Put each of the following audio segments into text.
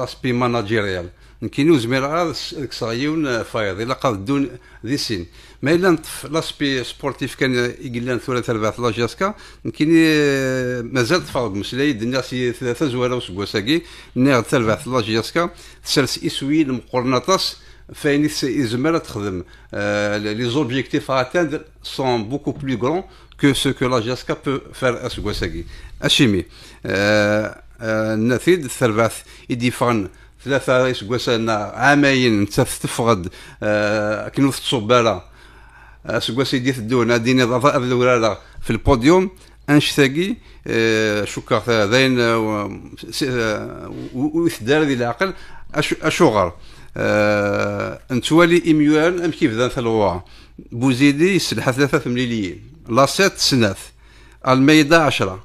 لاسبي ماناجيريال نكينو زمير على صغيون فايض الا قاد دون ذي سين ما الا نطف لاسبي سبورتيف كان يقلان ثلاثة ربعة لاجاسكا كيني مازال تفاوض مسلاي دنا سي ثلاثة زوارة وسكواساكي نير تربعة لاجاسكا تسرس اسوي المقرناطس فاين يزمر تخدم لي زوبجيكتيف اتاندر سون بوكو بلو كرون كو سو كو لاجاسكا بو فار اسكواساكي اشيمي أه آه، نثيد الثرباث يدي فغن ثلاثة يسقواسنا عامين نتا تفقد آه، كنو تصبالا آه، سقواس يدي ثدونا ديني ضفاء الولاله في البوديوم انشتاقي شكر ذاين ويثدار ذي العقل اشوغر نتوالي اميوان ام كيف ذا ثلوا بوزيدي سلحة ثلاثة ثمليليين لاسات سناث الميدا عشرة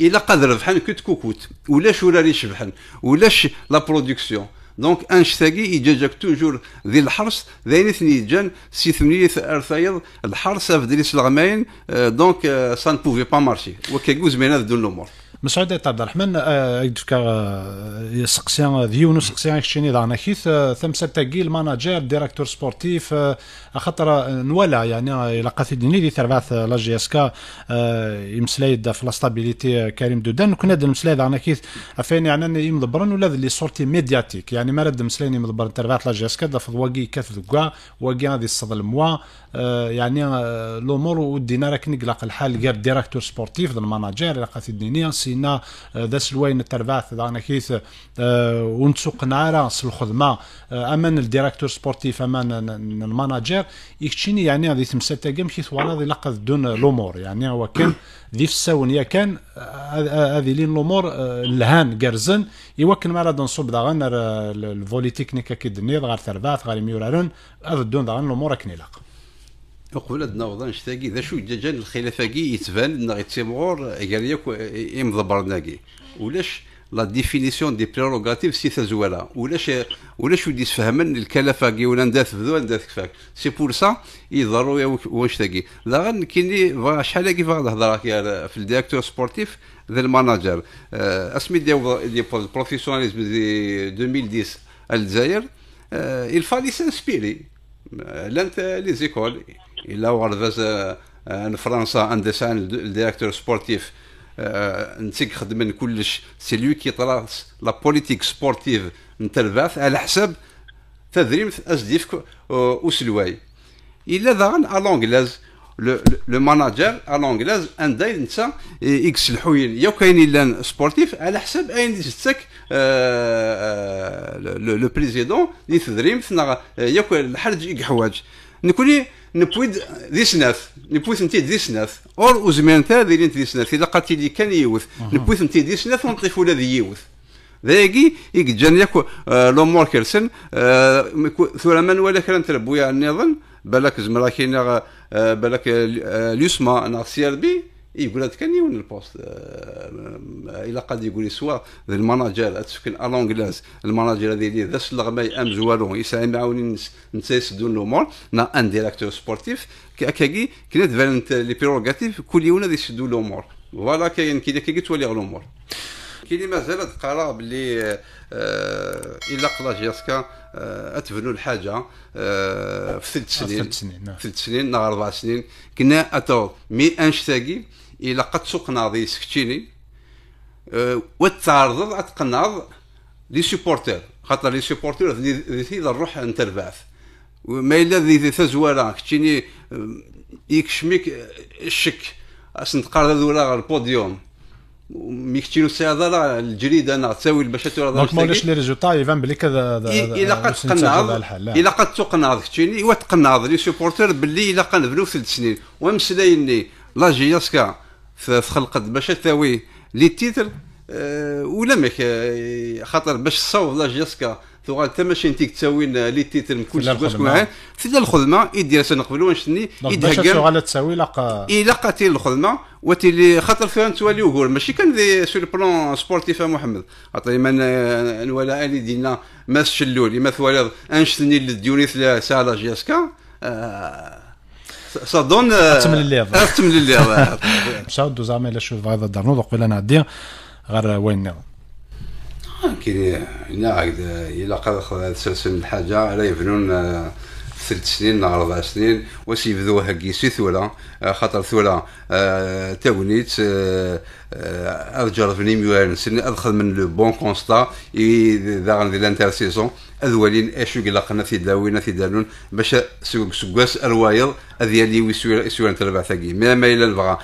Il a pas de rêve, il a de il a production. دونك ان شتاكي يجاجاك توجور ذي الحرس ذين ثني جان سي ثمانية ارثايض في افدريس الغماين دونك سان بوفي با مارشي وكيكوز مينا دون الامور مسعود عبد الرحمن دوكا سقسيا ديونو سقسيا كشيني دعنا كيث ثمسة تاكي الماناجير ديراكتور سبورتيف خاطر نوالا يعني الى قاتلني دي تربعث لا جي اس كا يمسلايد في لا ستابيليتي كريم دودان كنا المسلايد دعنا كيث فين يعني يمدبرن ولا لي سورتي ميدياتيك يعني يعني ما رد مسليني من البر تربعت لا جاسكا فض واقي كاث دوكا واقي غادي يصدل الموا آه، يعني آه، الامور ودينا راك نقلق الحال غير ديريكتور سبورتيف ذا المناجير لاقا الدنيا سينا آه، ذا سلوين تربعت ذا انا كيث ونسوق نعرا الخدمه امان الديريكتور سبورتيف امان المناجير يكتشيني يعني غادي تمسات تاكم كيس ورا لاقا دون الامور يعني هو كان ذي في الساون يا كان هذه لين الامور الهان قرزن يوكل ما راه نصوب داغن الفولي تكنيك اكيد نيض غير ثربات غير ميورارون اضدون ذا الامور كنيلق وقبل هاد النوضة نشتاقي ذا شو جا الخلافة كي يتبان غير غيتيمغور قال ياك ام كي ولاش لا ديفينيسيون دي بريروغاتيف سي تزوالا ولاش ولاش ودي تفهمن الكلفه كي ولا ندات بذو ندات كفاك سي بور سا ضروري واش تاكي لا غن كيني شحال كيف الهضره في الديريكتور سبورتيف ذا الماناجر آه، اسمي ديو دي بروفيسيوناليزم دي 2010 الجزائر il fallait s'inspirer لانت لي زيكول الا ورداز آه، ان فرنسا ان ديسان الديريكتور سبورتيف آه، انت خدمن كلش سي لو كي طرا لا بوليتيك سبورتيف نتاع البعث على حساب تدريمت اسديف آه، سلواي الا ان الونجلاز لو ماناجر ان داي نتا اكس الحوين يا كاين الا سبورتيف على حساب اين جستك لو بريزيدون اللي تدريمت يا الحرج يك حوايج نكوني نبويد ذي سناث نبويث نتي ذي سناث اور وزمان تا دايرين ذي سناث الا قاتي لي كان يوث نبويث نتي ذي سناث ونطيف ولا ذي يوث ذاكي يك جان ياك آه، لومور كيرسن آه، ثورا من ولا كان تربويا النظام بالك زمرا كاين آه، بالك ليسما ناغ سي ار بي إيه، يقول هذا كان يون البوست آه، آه، الا قد يقول لي سوا المناجر تسكن الونجلاز المناجر هذه اللي ذا سلغ ما يامز والو يسعى معاوني نتا يسدون الامور نا ان ديريكتور سبورتيف كاكي كنا تبانت لي بيروغاتيف كل يوم هذا يسدو الامور فوالا كاين كي كي تولي الامور كاين اللي مازال تقرا باللي آه، الا قضى جياسكا اتبنوا الحاجه في ثلاث سنين ثلاث نعم. سنين نهار اربع سنين كنا اتو مي انشتاقي الا قد تقناضي سكتيني أه وتعرض غتقناض لي سيبورتير خاطر لي سيبورتير ذي الروح البعث ما الا ذي تزوارا كتيني أه، يكشميك الشك أه، اسن تقرا ذولا البوديوم مي كتيرو السياده راه الجريده انا تساوي باش تورا دونك مولاش لي ريزولتا يبان بلي كذا الا قد تقناض الا قد تقناض كتيني وتقناض لي سيبورتير باللي الا قنبلو ثلاث سنين ومسلايني لا جياسكا في خلقت باش تاوي لي تيتر آه، ولا ما خاطر باش تصاوب لا جيسكا ثغا انت ماشي انت تساوي لي تيتر كل شيء معاه في الخدمه يدير سنقبلو نشتني يدهكا باش تساوي لقى اي تي الخدمه وتي خاطر فيها نتوالي وقول ماشي كان دي سو بلون سبورتيف محمد خاطر ما نوالا اللي دينا ما شلولي ما ثوالي انشتني للديوني ثلاث سالا جيسكا آه سادون اتم الليف اتم الليف مشاو دوز عام الى شوف هذا دارنوض وقبل نعدي غير وين كاين هنا هكذا الا قد سلسل الحاجه لا يبنون ثلاث سنين اربع سنين واش يبدوها هكي سي ثولا آه، خاطر ثولا آه، تاونيت آه، ارجر فني ميوان سن ادخل من لو بون كونستا اذا لانتر لانترسيزون اذولين اشو يقلقنا في داوينا في دالون باش سكواس الوايض اذيالي ويسوي سوي تربع ثقي ما ما الا البغا